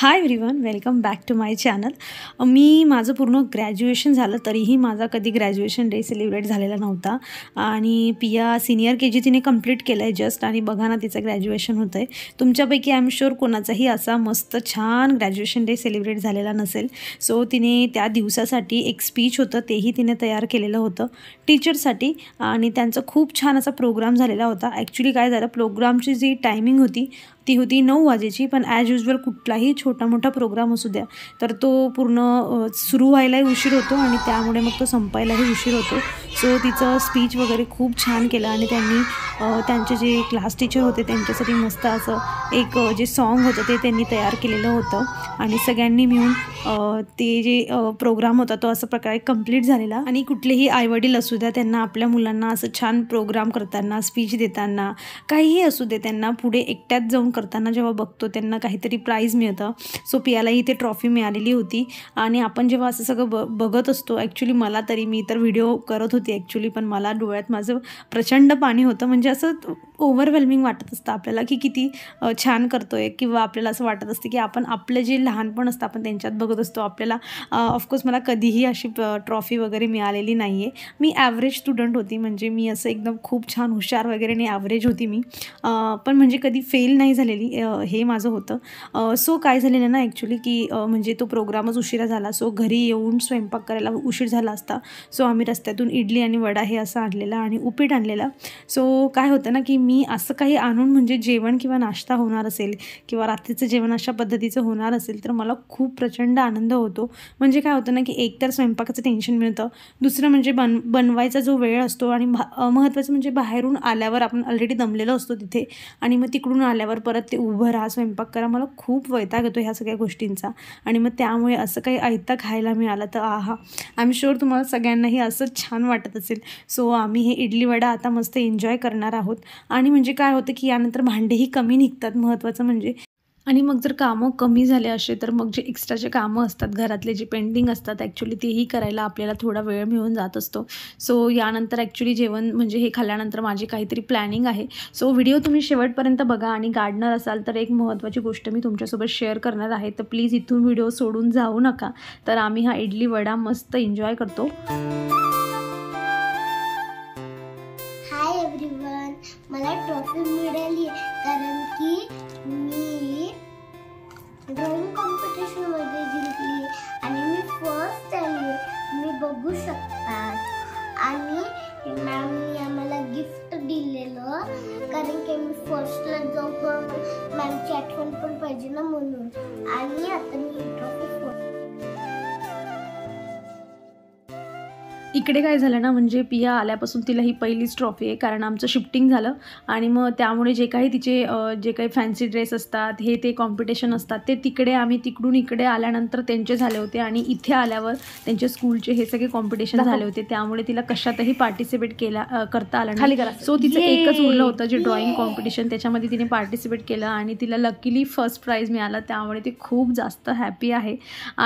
high one welcome back to my channel मी माझं पूर्ण ग्रॅज्युएशन झालं तरीही माझा कधी ग्रॅज्युएशन डे सेलिब्रेट झालेला नव्हता आणि पिया सिनियर के जी तिने कम्प्लीट केलं आहे जस्ट आणि बघा ना तिचं ग्रॅज्युएशन होतं आहे तुमच्यापैकी आय एम शुअर कोणाचाही असा मस्त छान ग्रॅज्युएशन डे सेलिब्रेट झालेला नसेल सो तिने त्या दिवसासाठी एक स्पीच होतं तेही तिने तयार केलेलं होतं टीचरसाठी आणि त्यांचा खूप छान असा प्रोग्राम झालेला होता ॲक्च्युली काय झालं प्रोग्रामची जी टायमिंग होती ती होती नऊ वाजेची पण ॲज युजल कुठलाही छोटा मोठा प्रोग्राम असू द्या तर तो पूर्ण सुरू व्हायलाही उशीर होतो आणि त्यामुळे मग तो संपायलाही उशीर होतो सो तिचं स्पीच वगैरे खूप छान केलं आणि त्यांनी त्यांचे जे क्लास टीचर होते त्यांच्यासाठी मस्त असं एक जे सॉन्ग होतं ते त्यांनी तयार केलेलं होतं आणि सगळ्यांनी मिळून ते जे प्रोग्राम होता तो असं प्रकारे कंप्लीट झालेला आणि कुठलेही आईवडील असू द्या त्यांना आपल्या मुलांना असं छान प्रोग्राम करताना स्पीच देताना काहीही असू दे त्यांना पुढे एकट्यात जाऊन करताना जेव्हा बघतो त्यांना काहीतरी प्राईज मिळतं सो पियालाही इथे ट्रॉफी मिळालेली होती आणि आपण जेव्हा असं सगळं ब बघत असतो ॲक्च्युली मला तरी मी तर व्हिडिओ करत होती ॲक्च्युली पण मला डोळ्यात माझं प्रचंड पाणी होतं म्हणजे असं ओव्हरवेल्मिंग वाटत असतं आपल्याला की किती छान करतो आहे किंवा आपल्याला असं वाटत असतं की आपण आपलं जे लहानपण असतं आपण त्यांच्यात बघत असतो आपल्याला ऑफकोर्स मला कधीही अशी ट्रॉफी वगैरे मिळालेली नाही आहे मी ॲव्हरेज स्टुडंट होती म्हणजे मी असं एकदम खूप छान हुशार वगैरे आणि ॲव्हरेज होती मी पण म्हणजे कधी फेल नाही झाली झालेली हे माझं होतं सो काय झालेलं ना ॲक्च्युली की म्हणजे तो प्रोग्रामच उशिरा झाला सो घरी येऊन स्वयंपाक करायला उशीर झाला असता सो आम्ही रस्त्यातून इडली आणि वडा हे असं आणलेला आणि उपीट आणलेला सो काय होतं ना की मी असं काही आणून म्हणजे जेवण किंवा नाश्ता होणार असेल किंवा रात्रीचं जेवण अशा पद्धतीचं होणार असेल तर मला खूप प्रचंड आनंद होतो म्हणजे काय होतं ना की एक तर स्वयंपाकाचं टेन्शन मिळतं दुसरं म्हणजे बन बनवायचा जो वेळ असतो आणि महत्त्वाचं म्हणजे बाहेरून आल्यावर आपण ऑलरेडी दमलेलो असतो तिथे आणि मग तिकडून आल्यावर परत परत ते उभं राहा स्वयंपाक करा मला खूप वैताग येतो ह्या सगळ्या गोष्टींचा आणि मग त्यामुळे असं काही आयता खायला मिळालं तर आहा आय एम शुअर तुम्हाला सगळ्यांनाही असंच छान वाटत असेल सो आम्ही हे इडली वडा आता मस्त एन्जॉय करणार आहोत आणि म्हणजे काय होतं की यानंतर भांडेही कमी निघतात महत्त्वाचं म्हणजे आणि मग जर कामं कमी झाले असे तर मग जे एक्स्ट्राचे कामं असतात घरातले जे पेंडिंग असतात ॲक्च्युली तेही करायला आपल्याला थोडा वेळ मिळून जात असतो सो यानंतर ॲक्च्युली जेवण म्हणजे हे खाल्ल्यानंतर माझी काहीतरी प्लॅनिंग आहे सो व्हिडिओ तुम्ही शेवटपर्यंत बघा आणि गार्डनर असाल तर एक महत्त्वाची गोष्ट मी तुमच्यासोबत शेअर करणार आहे तर प्लीज इथून व्हिडिओ सोडून जाऊ नका तर आम्ही हा इडली वडा मस्त एन्जॉय करतो मॅमनी आम्हाला गिफ्ट दिलेलं कारण की मी फर्स्टला जाऊन मॅमची आठवण पण पाहिजे ना म्हणून इकडे काय झालं ना म्हणजे पिया आल्यापासून तिला ही पहिलीच ट्रॉफी आहे कारण आमचं शिफ्टिंग झालं आणि मग त्यामुळे जे काही तिचे जे काही फॅन्सी ड्रेस असतात हे ते कॉम्पिटिशन असतात ते तिकडे आम्ही तिकडून इकडे आल्यानंतर त्यांचे झाले होते आणि इथे आल्यावर त्यांचे स्कूलचे हे सगळे कॉम्पिटिशन झाले होते त्यामुळे तिला कशातही पार्टिसिपेट केला करता आलं खाली करा सो तिचं एकच उरलं होतं जे ड्रॉइंग कॉम्पिटिशन त्याच्यामध्ये तिने पार्टिसिपेट केलं आणि तिला लकीली फर्स्ट प्राईज मिळाला त्यामुळे ती खूप जास्त हॅपी आहे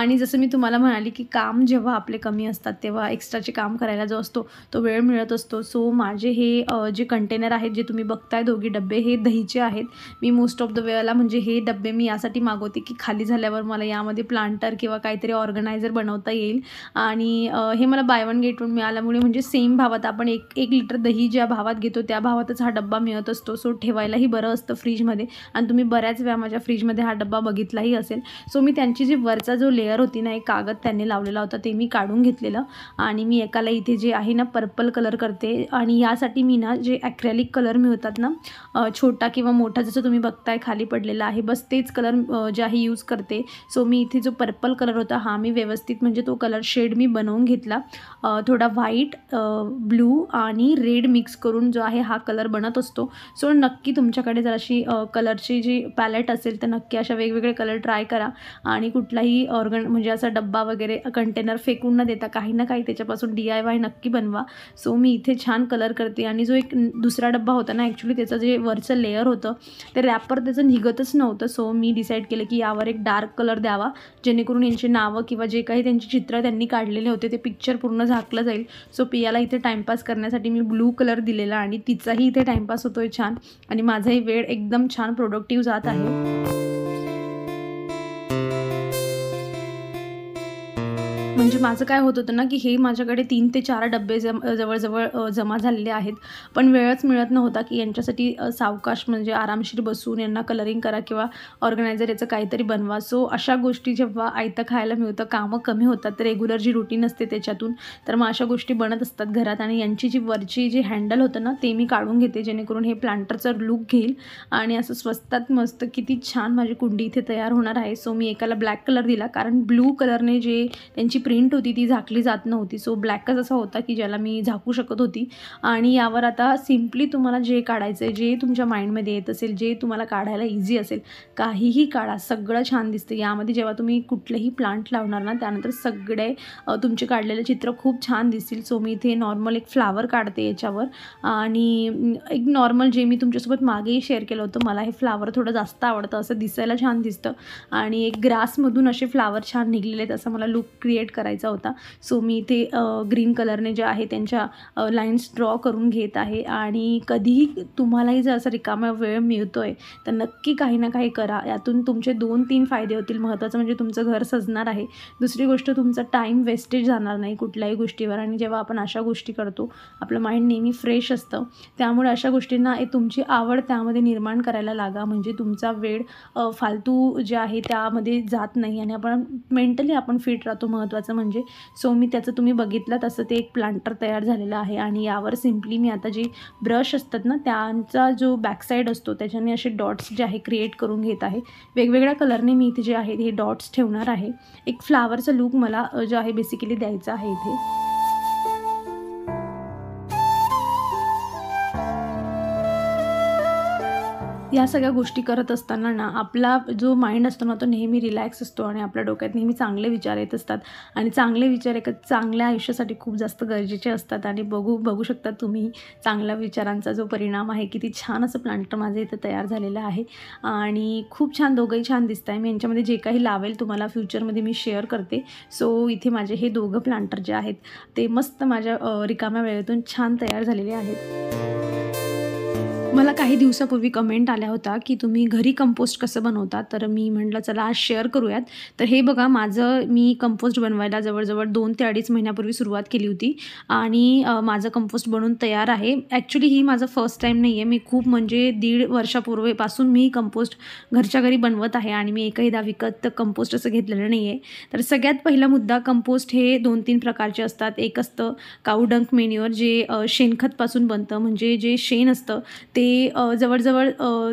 आणि जसं मी तुम्हाला म्हणाली की काम जेव्हा आपले कमी असतात तेव्हा एक्स्ट्राचे काम करायला जो असतो तो वेळ मिळत असतो सो माझे हे जे कंटेनर आहेत जे तुम्ही बघताय दोघी डबे हे दहीचे आहेत मी मोस्ट ऑफ द वेळेला म्हणजे हे डब्बे मी यासाठी मागवते की खाली झाल्यावर मला यामध्ये प्लांटर किंवा काहीतरी ऑर्गनायझर बनवता येईल आणि हे मला बाय वन गेट वन मिळाल्यामुळे म्हणजे सेम भावात आपण एक एक लिटर दही ज्या भावात घेतो त्या भावातच हा डब्बा मिळत असतो सो ठेवायलाही बरं असतं फ्रीजमध्ये आणि तुम्ही बऱ्याच वेळा माझ्या फ्रीजमध्ये हा डब्बा बघितलाही असेल सो मी त्यांची जी वरचा जो लेअर होती ना एक कागद त्यांनी लावलेला होता ते मी काढून घेतलेलं आणि मी एकाला इथे जे आहे ना पर्पल कलर करते आणि यासाठी मी ना जे ॲक्रॅलिक कलर मिळतात ना छोटा किंवा मोठा जसं तुम्ही बघताय खाली पडलेला आहे बस तेच कलर जे आहे यूज करते सो मी इथे जो पर्पल कलर होता हा मी व्यवस्थित म्हणजे तो कलर शेड मी बनवून घेतला थोडा व्हाईट ब्लू आणि रेड मिक्स करून जो आहे हा कलर बनत असतो सो नक्की तुमच्याकडे जर अशी कलरची जी पॅलेट असेल तर नक्की अशा वेगवेगळे कलर ट्राय करा आणि कुठलाही ऑर्गन म्हणजे असा डब्बा वगैरे कंटेनर फेकून न देता काही ना काही त्याच्यापासून डी आय वाय नक्की बनवा सो मी इथे छान कलर करते आणि जो एक दुसरा डब्बा होता ना ॲक्च्युली त्याचं जे वरचं लेअर होतं ते रॅपर त्याचं निघतच नव्हतं सो मी डिसाईड केलं की यावर एक डार्क कलर द्यावा जेणेकरून यांची नावं किंवा जे काही त्यांची चित्र त्यांनी काढलेले होते ते पिक्चर पूर्ण झाकलं जाईल सो पियाला इथे टाईमपास करण्यासाठी मी ब्लू कलर दिलेला आणि तिचाही इथे टाईमपास होतोय छान आणि माझाही वेळ एकदम छान प्रोडक्टिव्ह जात आहे म्हणजे माझं काय होत होतं ना की हे माझ्याकडे तीन ते चार डबे जम जवळजवळ जमा झालेले आहेत पण वेळच मिळत नव्हता की यांच्यासाठी सावकाश म्हणजे आरामशीर बसून यांना कलरिंग करा किंवा ऑर्गनायझर याचं काहीतरी बनवा सो अशा गोष्टी जेव्हा आयतं खायला मिळतं कामं कमी होतात रेग्युलर जी रुटीन असते त्याच्यातून तर मग अशा गोष्टी बनत असतात घरात आणि यांची जी वरची जी हँडल होतं ना ते मी काढून घेते जेणेकरून हे प्लांटरचं लूक घेईल आणि असं स्वस्तात मस्त किती छान माझी कुंडी इथे तयार होणार आहे सो मी एकाला ब्लॅक कलर दिला कारण ब्लू कलरने जे त्यांची प्रिंट प्रिंट होती ती झाकली जात नव्हती सो ब्लॅकच असा होता की ज्याला मी झाकू शकत होती आणि यावर आता सिम्पली तुम्हाला जे काढायचं आहे जे तुमच्या माइंडमध्ये येत असेल जे तुम्हाला काढायला इझी असेल काहीही काढा सगळं छान दिसतं यामध्ये जेव्हा तुम्ही कुठलेही प्लांट लावणार ना त्यानंतर सगळे तुमचे काढलेले चित्र खूप छान दिसतील सो मी इथे नॉर्मल एक फ्लावर काढते याच्यावर आणि एक नॉर्मल जे मी तुमच्यासोबत मागेही शेअर केलं होतं मला हे फ्लावर थोडं जास्त आवडतं असं दिसायला छान दिसतं आणि एक ग्रासमधून असे फ्लावर छान निघलेले आहेत असं मला लुक क्रिएट करायचं करायचा होता सो मी इथे ग्रीन कलरने जे आहे त्यांच्या लाईन्स ड्रॉ करून घेत आहे आणि कधीही तुम्हालाही जर असा रिकामा वेळ मिळतो आहे तर नक्की काही ना काही करा यातून तुमचे दोन तीन फायदे होतील महत्त्वाचं म्हणजे तुमचं घर सजणार आहे दुसरी गोष्ट तुमचा टाईम वेस्टेज जाणार नाही कुठल्याही गोष्टीवर आणि जेव्हा आपण अशा गोष्टी करतो आपलं माइंड नेहमी फ्रेश असतं त्यामुळे अशा गोष्टींना तुमची आवड त्यामध्ये निर्माण करायला लागा म्हणजे तुमचा वेळ फालतू जे आहे त्यामध्ये जात नाही आणि आपण मेंटली आपण फिट राहतो महत्त्वाचं म्हणजे सो मी त्याचं तुम्ही बघितलं तसं ते एक प्लांटर तयार झालेलं आहे आणि यावर सिम्पली मी आता जे ब्रश असतात ना त्यांचा जो बॅकसाईड असतो त्याच्याने असे डॉट्स जे आहे क्रिएट करून घेत आहे वेगवेगळ्या कलरने मी इथे जे आहे हे डॉट्स ठेवणार आहे एक फ्लावरचा लूक मला जो आहे बेसिकली द्यायचा आहे इथे या सगळ्या गोष्टी करत असताना ना आपला जो माइंड असतो ना तो नेहमी रिलॅक्स असतो आणि आपल्या डोक्यात नेहमी चांगले विचार येत असतात आणि चांगले विचार एक चांगल्या आयुष्यासाठी खूप जास्त गरजेचे असतात आणि बघू बघू शकता तुम्ही चांगल्या विचारांचा जो परिणाम आहे किती छान असं प्लांटर माझं इथं तयार झालेलं आहे आणि खूप छान दोघंही छान दिसत आहे मी यांच्यामध्ये जे काही लावेल तुम्हाला फ्युचरमध्ये मी शेअर करते सो इथे माझे हे दोघं प्लांटर जे आहेत ते मस्त माझ्या रिकाम्या वेळेतून छान तयार झालेले आहेत मला काही दिवसापूर्वी कमेंट आल्या होता की तुम्ही घरी कंपोस्ट कसं बनवता तर मी म्हटलं चला आज शेअर करूयात तर हे बघा माझं मी कंपोस्ट बनवायला जवळजवळ दोन ते अडीच महिन्यापूर्वी सुरुवात केली होती आणि माझं कंपोस्ट बनून तयार आहे ॲक्च्युली ही माझं फर्स्ट टाईम नाही आहे मी खूप म्हणजे दीड वर्षापूर्वीपासून मी कंपोस्ट घरच्या घरी बनवत आहे आणि मी एकहीदा विकत कंपोस्ट असं घेतलेलं नाही आहे तर सगळ्यात पहिला मुद्दा कंपोस्ट हे दोन तीन प्रकारचे असतात एक असतं काऊडंक मेन्युअर जे शेणखतपासून बनतं म्हणजे जे शेण असतं ते जवळजवळ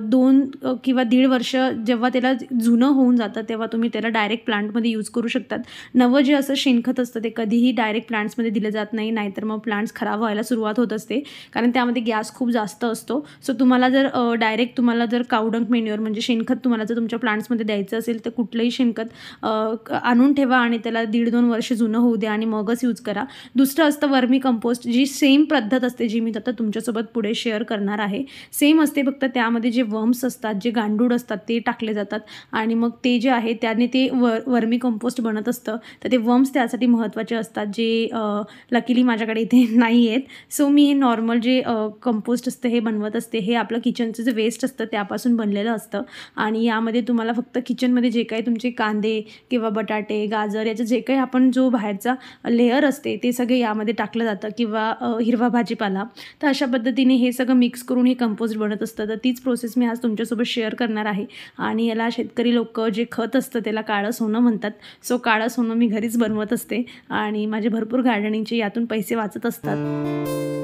दोन किंवा दीड वर्ष जेव्हा त्याला जुनं होऊन जातं तेव्हा तुम्ही त्याला डायरेक्ट प्लांटमध्ये यूज करू शकतात नवं जे असं शेणखत असतं ते कधीही डायरेक्ट प्लांट्समध्ये दिलं जात नाही नाहीतर मग प्लांट्स खराब व्हायला सुरुवात होत असते कारण त्यामध्ये गॅस खूप जास्त असतो सो तुम्हाला जर डायरेक्ट तुम्हाला जर कावडंक मेन्युअर म्हणजे शेणखत तुम्हाला जर तुमच्या प्लांट्समध्ये द्यायचं असेल तर कुठलंही शेणखत आणून ठेवा आणि त्याला दीड दोन वर्ष जुनं होऊ द्या आणि मगच यूज करा दुसरं असतं वर्मी कंपोस्ट जी सेम पद्धत असते जी मी आता तुमच्यासोबत पुढे शेअर करणार आहे सेम असते फक्त त्यामध्ये जे वर्म्स असतात जे गांडूळ असतात ते टाकले जातात आणि मग ते जे आहे त्याने ते वर वर्मी कंपोस्ट बनत असतं तर ते वर्म्स त्यासाठी महत्त्वाचे असतात जे लकीली माझ्याकडे इथे नाही आहेत सो मी हे नॉर्मल जे कंपोस्ट असतं हे बनवत असते हे आपलं किचनचं जे वेस्ट असतं त्यापासून बनलेलं असतं आणि यामध्ये तुम्हाला फक्त किचनमध्ये जे काही तुमचे कांदे किंवा बटाटे गाजर याचं जे काही आपण जो बाहेरचा लेअर असते ते सगळे यामध्ये टाकलं जातं किंवा हिरवा भाजीपाला तर अशा पद्धतीने हे सगळं मिक्स करून हे कंपोस्ट बनत असतं तर तीच प्रोसेस मी आज तुमच्यासोबत शेअर करणार आहे आणि याला शेतकरी लोक जे खत असतं त्याला काळं सोनं म्हणतात सो काळं सोनं मी घरीच बनवत असते आणि माझे भरपूर गार्डनिंगचे यातून पैसे वाचत असतात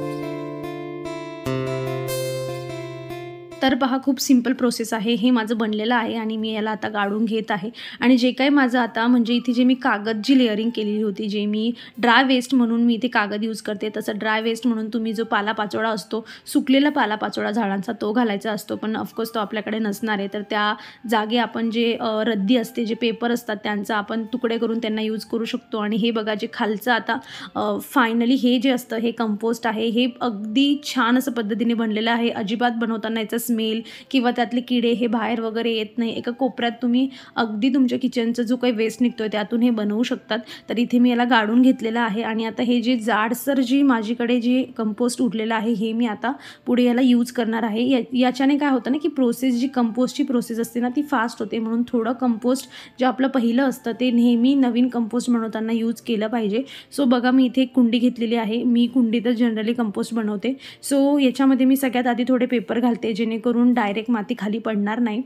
तर पहा खूप सिम्पल प्रोसेस आहे हे माझं बनलेलं आहे आणि मी याला आता गाळून घेत आहे आणि जे काही माझं आता म्हणजे इथे जे मी कागद जी लेअरिंग केलेली होती जे मी ड्राय वेस्ट म्हणून मी इथे कागद यूज करते तसं ड्राय वेस्ट म्हणून तुम्ही जो पालापाचोळा असतो सुकलेला पालापाचोळा झाडांचा तो घालायचा असतो पण ऑफकोर्स तो आपल्याकडे नसणार आहे तर त्या जागे आपण जे रद्दी असते जे पेपर असतात त्यांचा आपण तुकडे करून त्यांना यूज करू शकतो आणि हे बघा जे खालचं आता फायनली हे जे असतं हे कंपोस्ट आहे हे अगदी छान असं पद्धतीने बनलेलं आहे अजिबात बनवताना याचा स्मेल किंवा त्यातले किडे हे बाहेर वगैरे येत नाही एका कोपऱ्यात तुम्ही अगदी तुमच्या किचनचं जो काही वेस्ट निघतो त्यातून हे बनवू शकतात तर इथे मी याला गाडून घेतलेलं आहे आणि आता हे जे जाडसर जी माझीकडे जे कंपोस्ट उरलेलं आहे हे मी आता पुढे याला यूज करणार आहे या याच्याने काय होतं ना की प्रोसेस जी कंपोस्टची प्रोसेस असते ना ती फास्ट होते म्हणून थोडं कंपोस्ट जे आपलं पहिलं असतं ते नेहमी नवीन कंपोस्ट बनवताना यूज केलं पाहिजे सो बघा मी इथे एक कुंडी घेतलेली आहे मी कुंडी तर जनरली कंपोस्ट बनवते सो याच्यामध्ये मी सगळ्यात आधी थोडे पेपर घालते जेणेकरून करून डायरेक्ट माती खाली पडणार नाही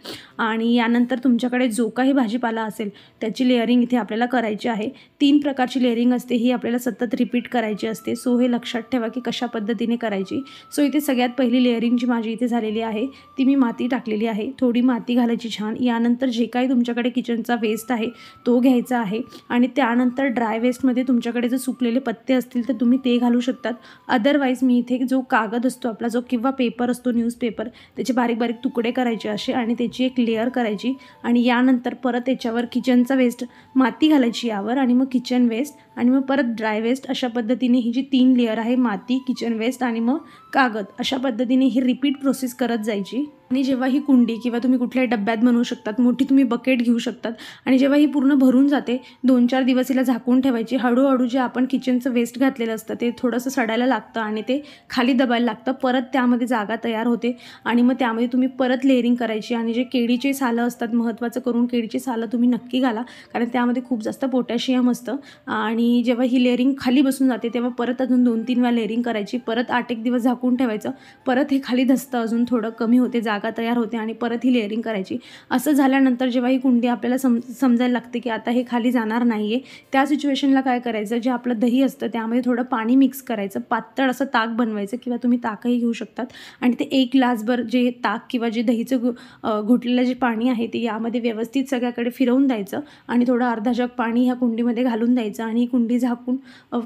आणि यानंतर तुमच्याकडे जो काही भाजीपाला असेल त्याची लेअरिंग इथे आपल्याला करायची आहे तीन प्रकारची लेअरिंग असते ही आपल्याला सतत रिपीट करायची असते सो हे लक्षात ठेवा की कशा पद्धतीने करायची सो इथे सगळ्यात पहिली लेअरिंग जी माझी इथे झालेली आहे ती मी माती टाकलेली आहे थोडी माती घालायची छान यानंतर जे काही तुमच्याकडे किचनचा वेस्ट आहे तो घ्यायचा आहे आणि त्यानंतर ड्राय वेस्टमध्ये तुमच्याकडे जर सुकलेले पत्ते असतील तर तुम्ही ते घालू शकतात अदरवाईज मी इथे जो कागद असतो आपला जो किंवा पेपर असतो न्यूजपेपर त्याचे त्याचे बारीक बारीक तुकडे करायचे असे आणि त्याची एक लेअर करायची आणि यानंतर परत त्याच्यावर किचनचा वेस्ट माती घालायची यावर आणि मग किचन वेस्ट आणि मग परत ड्राय वेस्ट अशा पद्धतीने ही जी तीन लेअर आहे माती किचन वेस्ट आणि मग कागद अशा पद्धतीने ही रिपीट प्रोसेस करत जायची आणि जेव्हा ही कुंडी किंवा तुम्ही कुठल्याही डब्यात बनवू शकतात मोठी तुम्ही बकेट घेऊ शकतात आणि जेव्हा ही पूर्ण भरून जाते दोन चार दिवस हिला झाकून ठेवायची हळूहळू जे आपण किचनचं वेस्ट घातलेलं असतं ते थोडंसं सडायला लागतं आणि ते खाली दबायला लागतं परत त्यामध्ये जागा तयार होते आणि मग त्यामध्ये तुम्ही परत लेअरिंग करायची आणि जे केळीचे सालं असतात महत्त्वाचं करून केळीची सालं तुम्ही नक्की घाला कारण त्यामध्ये खूप जास्त पोटॅशियम असतं आणि जेव्हा ही लेअरिंग खाली बसून जाते तेव्हा परत अजून दोन तीन वेळा लेअरिंग करायची परत आठ एक दिवस झाकून ठेवायचं परत हे खाली धसतं अजून थोडं कमी होते जागा जागा तयार होते आणि परत ही लेअरिंग करायची असं झाल्यानंतर जेव्हा ही कुंडी आपल्याला समजायला लागते की आता हे खाली जाणार नाही त्या सिच्युएशनला काय करायचं जे आपलं दही असतं त्यामध्ये थोडं पाणी मिक्स करायचं पातळ असं ताक बनवायचं किंवा तुम्ही ताकही घेऊ शकतात आणि ते एक ग्लासभर जे ताक किंवा जे दहीचं घुटलेलं जे पाणी आहे ते यामध्ये व्यवस्थित सगळ्याकडे फिरवून द्यायचं आणि थोडं अर्धा जग पाणी ह्या कुंडीमध्ये घालून द्यायचं आणि ही कुंडी झाकून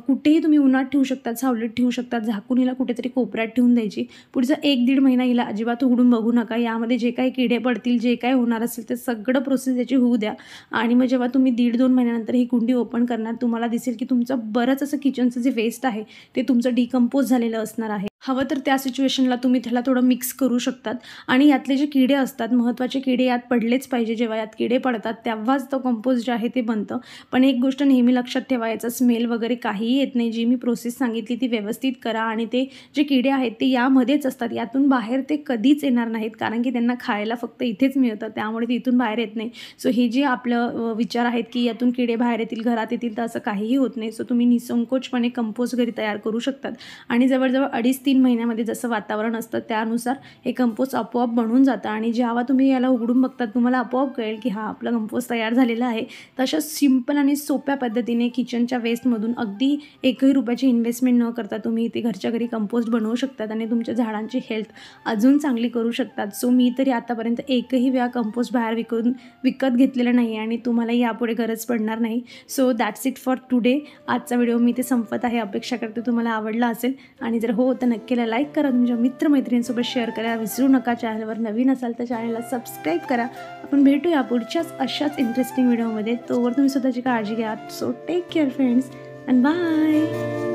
कुठेही तुम्ही उन्हात ठेवू शकतात सावलीत ठेवू शकतात झाकून हिला कुठेतरी कोपऱ्यात ठेवून द्यायची पुढचा एक दीड महिना हिला अजिबात उघडून बघू नका नका यामध्ये जे काही किडे पडतील जे काही होणार असेल ते सगळं प्रोसेस याची होऊ द्या आणि मग जेव्हा तुम्ही दीड दोन महिन्यानंतर ही कुंडी ओपन करणार तुम्हाला दिसेल की तुमचं बरंच असं किचनचं जे वेस्ट आहे ते तुमचं डिकम्पोज झालेलं असणार आहे हवं तर त्या सिच्युएशनला तुम्ही त्याला थोडं मिक्स करू शकतात आणि यातले जे किडे असतात महत्त्वाचे किडे यात पडलेच पाहिजे जेव्हा यात किडे पडतात तेव्हाच तो कंपोज जे आहे ते बनतं पण एक गोष्ट नेहमी लक्षात ठेवा याचा स्मेल वगैरे काहीही येत नाही जी मी प्रोसेस सांगितली ती व्यवस्थित करा आणि ते जे किडे आहेत ते यामध्येच असतात यातून बाहेर ते कधीच येणार नाहीत कारण की त्यांना खायला फक्त इथेच मिळतं त्यामुळे ते इथून बाहेर येत नाही सो हे जे आपलं विचार आहेत की यातून किडे बाहेर येतील घरात येतील तर असं काहीही होत नाही सो तुम्ही निसंकोचपणे कंपोज घरी तयार करू शकतात आणि जवळजवळ अडीच तीन तीन महिन्यामध्ये जसं वातावरण असतं त्यानुसार हे कंपोस्ट आपोआप बनून जातं आणि जेव्हा तुम्ही याला उघडून बघतात तुम्हाला आपोआप कळेल की हा आपला कंपोस्ट तयार झालेला आहे तशा सिम्पल आणि सोप्या पद्धतीने किचनच्या वेस्टमधून अगदी एकही रुपयाची इन्व्हेस्टमेंट न करता तुम्ही इथे घरच्या घरी कंपोस्ट बनवू शकतात आणि तुमच्या झाडांची हेल्थ अजून चांगली करू शकतात सो मी तरी आतापर्यंत एकही वेळा कंपोस्ट बाहेर विकून विकत घेतलेलं नाही आणि तुम्हाला यापुढे गरज पडणार नाही so that's it for today आजचा व्हिडिओ मी ते संपत आहे अपेक्षा करते तुम्हाला आवडला असेल आणि जर हो तर नक्की नक्कीला लाईक करा तुमच्या मित्रमैत्रिणींसोबत शेअर करा विसरू नका चॅनलवर नवीन असाल तर चॅनलला सबस्क्राईब करा आपण भेटूया पुढच्याच अशाच इंटरेस्टिंग व्हिडिओमध्ये तोवर तुम्ही स्वतःची काळजी घ्या so take care friends and bye